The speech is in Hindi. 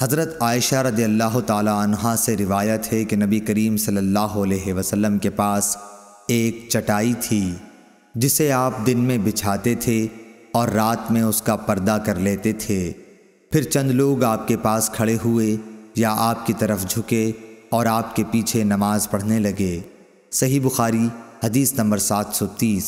हज़रत आयशा रदी अल्लाह तहा से रिवायत है कि नबी करीम सल्लल्लाहु अलैहि वसल्लम के पास एक चटाई थी जिसे आप दिन में बिछाते थे और रात में उसका पर्दा कर लेते थे फिर चंद लोग आपके पास खड़े हुए या आपकी तरफ झुके और आपके पीछे नमाज पढ़ने लगे सही बुखारी हदीस नंबर सात सौ तीस